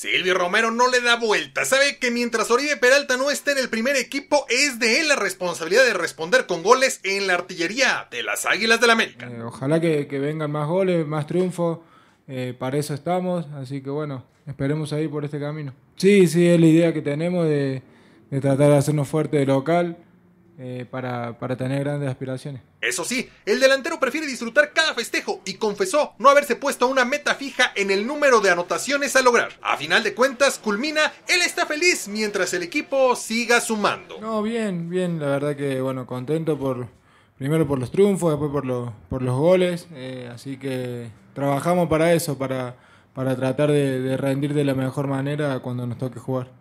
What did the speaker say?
Silvio Romero no le da vuelta. Sabe que mientras Oribe Peralta no esté en el primer equipo, es de él la responsabilidad de responder con goles en la artillería de las Águilas del la América. Eh, ojalá que, vengan más goles, más triunfo. Eh, para eso estamos. Así que bueno, esperemos ahí por este camino. Sí, sí, es la idea que tenemos de, de tratar de hacernos fuerte de local. Eh, para, para, tener grandes aspiraciones. Eso sí, el delantero prefiere disfrutar cada festejo y confesó no haberse puesto una meta fija en el número de anotaciones a lograr. A final de cuentas, culmina, él está feliz mientras el equipo siga sumando. No, bien, bien, la verdad que bueno, contento por primero por los triunfos, después por, los, por los goles, eh, así que trabajamos para eso, para, para tratar de rendir de la mejor manera cuando nos toque jugar.